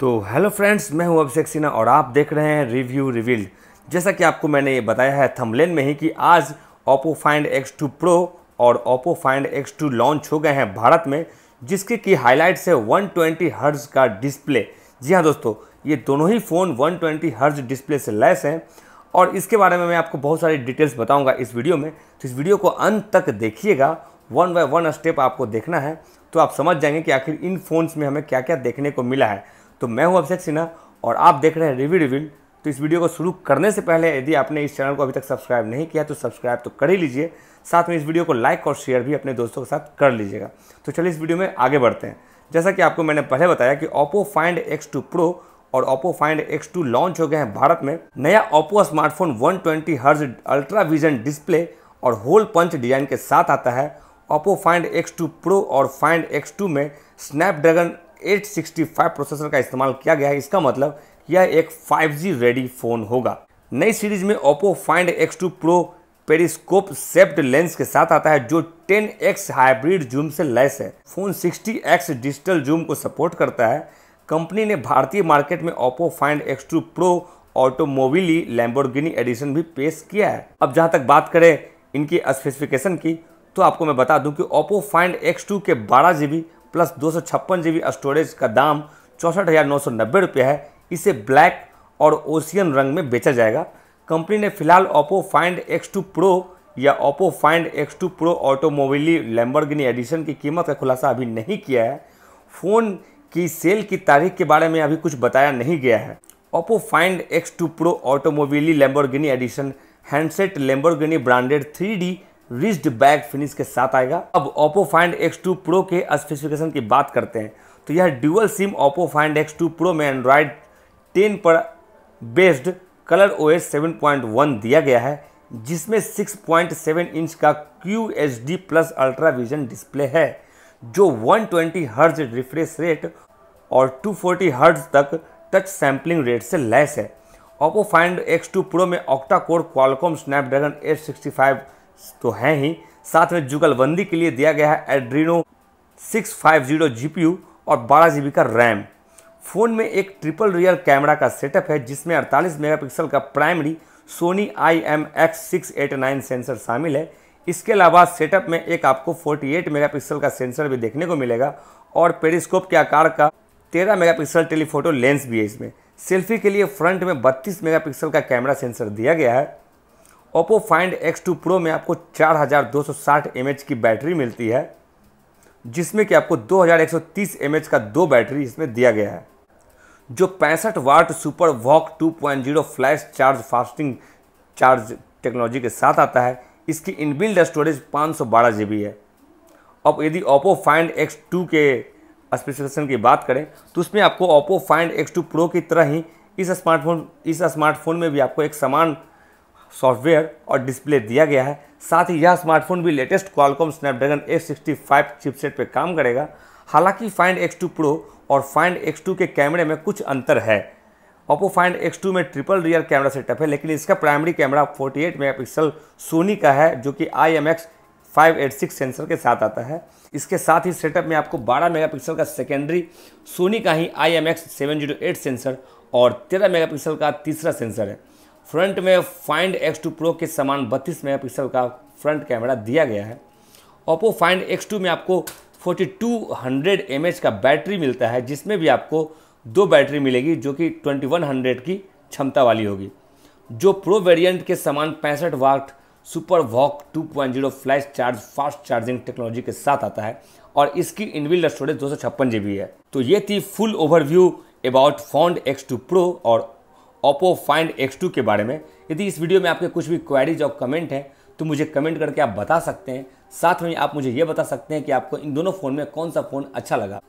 तो hello friends मैं हूं अभिषेक सिन्हा और आप देख रहे हैं रिव्यू रिवील्ड जैसा कि आपको मैंने ये बताया है थमलेन में ही कि आज Oppo find X two pro और Oppo find X two launch हो गए हैं भारत में जिसके की हाईलाइट्स है 120 ट्वेंटी का डिस्प्ले जी हाँ दोस्तों ये दोनों ही फ़ोन 120 ट्वेंटी डिस्प्ले से लैस हैं और इसके बारे में मैं आपको बहुत सारी डिटेल्स बताऊँगा इस वीडियो में तो इस वीडियो को अंत तक देखिएगा वन बाय वन स्टेप आपको देखना है तो आप समझ जाएंगे कि आखिर इन फ़ोन्स में हमें क्या क्या देखने को मिला है तो मैं हूं अभिषेक सिन्हा और आप देख रहे हैं रिव्यू रिव्यू तो इस वीडियो को शुरू करने से पहले यदि आपने इस चैनल को अभी तक सब्सक्राइब नहीं किया तो सब्सक्राइब तो कर ही लीजिए साथ में इस वीडियो को लाइक और शेयर भी अपने दोस्तों के साथ कर लीजिएगा तो चलिए इस वीडियो में आगे बढ़ते हैं जैसा कि आपको मैंने पहले बताया कि Oppo find X two pro और Oppo find X two launch हो गए हैं भारत में नया Oppo smartphone one twenty hertz ultra vision display और होल पंच डिजाइन के साथ आता है Oppo find X two pro और फाइंड एक्स टू में स्नैपड्रैगन 865 प्रोसेसर का इस्तेमाल किया गया है इसका मतलब यह एक 5G रेडी फ़ोन होगा नई सीरीज में Oppo find X2 two Pro periscope सेप्ट लेंस के साथ आता है जो 10x हाइब्रिड जूम से लैस है फ़ोन 60x डिजिटल जूम को सपोर्ट करता है कंपनी ने भारतीय मार्केट में Oppo find X2 two pro Automobili Lamborghini edition भी पेश किया है अब जहाँ तक बात करें इनकी स्पेसिफिकेशन की तो आपको मैं बता दूं कि Oppo Find X2 के बारह जी बी प्लस दो सौ छप्पन जी बी स्टोरेज का दाम चौंसठ हज़ार नौ सौ नब्बे रुपये है इसे ब्लैक और ओशियन रंग में बेचा जाएगा कंपनी ने फिलहाल Oppo find X two Pro या Oppo find X two pro Automobili Lamborghini edition की कीमत का खुलासा अभी नहीं किया है फ़ोन की सेल की तारीख के बारे में अभी कुछ बताया नहीं गया है Oppo find X two pro Automobili Lamborghini edition handset Lamborghini branded three ridged back finish के साथ आएगा अब Oppo find X two pro के स्पेसिफिकेशन की बात करते हैं तो यह dual sim Oppo find X two pro में एंड्रॉयड टेन पर based color O S seven point one दिया गया है जिसमें सिक्स पॉइंट सेवन इंच का Q H D plus ultra vision display है जो one twenty hertz refresh rate और टू फोर्टी हर्ज तक टच सैम्पलिंग रेट से लैस है Oppo find X two pro में octa core Qualcomm Snapdragon eight sixty five तो है ही साथ में जुगलबंदी के लिए दिया गया है एड्रीनो 650 जीपीयू और जी बी का रैम फ़ोन में एक ट्रिपल रियर कैमरा का सेटअप है जिसमें 48 मेगापिक्सल का primary Sony I M X six eight nine sensor शामिल है इसके अलावा सेटअप में एक आपको 48 मेगापिक्सल का सेंसर भी देखने को मिलेगा और पेरिस्कोप के आकार का 13 मेगापिक्सल टेलीफोटो लेंस भी है इसमें सेल्फी के लिए फ्रंट में 32 मेगापिक्सल का कैमरा सेंसर दिया गया है Oppo find X two pro में आपको 4260 हज़ार की बैटरी मिलती है जिसमें कि आपको 2130 हज़ार का दो बैटरी इसमें दिया गया है जो पैंसठ watt super VOOC 2.0 flash charge fasting charge technology के साथ आता है इसकी इनबिल्ड स्टोरेज पाँच सौ है अब यदि ओप्पो फाइंड एक्स टू के स्पेसिफिकेशन की बात करें तो उसमें आपको Oppo find X two pro की तरह ही इस स्मार्टफोन इस स्मार्टफोन में भी आपको एक समान सॉफ्टवेयर और डिस्प्ले दिया गया है साथ ही यह स्मार्टफोन भी latest Qualcomm Snapdragon A chipset पर काम करेगा हालांकि फाइंड एक्स प्रो और फाइंड एक्स के कैमरे में कुछ अंतर है ओप्पो फाइंड एक्स में ट्रिपल रियर कैमरा सेटअप है लेकिन इसका प्राइमरी कैमरा 48 मेगापिक्सल सोनी का है जो कि आई एम एक्स 586 सेंसर के साथ आता है इसके साथ ही सेटअप में आपको 12 मेगापिक्सल का सेकेंडरी सोनी का ही I M X seven zero eight sensor और 13 मेगापिक्सल का तीसरा सेंसर है फ्रंट में फाइंड एक्स टू प्रो के समान बत्तीस मेगापिक्सल का फ्रंट कैमरा दिया गया है ओप्पो फाइंड एक्स टू में आपको 4200 हंड्रेड का बैटरी मिलता है जिसमें भी आपको दो बैटरी मिलेगी जो कि 2100 की क्षमता वाली होगी जो प्रो वेरिएंट के समान पैंसठ watt super VOOC 2.0 flash charge fast charging technology के साथ आता है और इसकी इनबिल्ड स्टोरेज दो सौ है तो ये थी full overview about find X two pro और ओप्पो फाइंड X2 के बारे में यदि इस वीडियो में आपके कुछ भी क्वेरीज और कमेंट हैं तो मुझे कमेंट करके आप बता सकते हैं साथ में आप मुझे ये बता सकते हैं कि आपको इन दोनों फ़ोन में कौन सा फ़ोन अच्छा लगा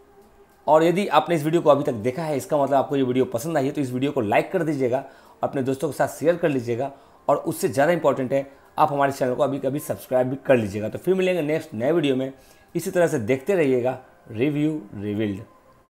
और यदि आपने इस वीडियो को अभी तक देखा है इसका मतलब आपको ये वीडियो पसंद आई है तो इस वीडियो को लाइक कर दीजिएगा अपने दोस्तों के साथ शेयर कर लीजिएगा और उससे ज़्यादा इंपॉर्टेंट है आप हमारे चैनल को अभी कभी सब्सक्राइब भी कर लीजिएगा तो फिर मिलेंगे नेक्स्ट नए वीडियो में इसी तरह से देखते रहिएगा रिव्यू रिविल्ड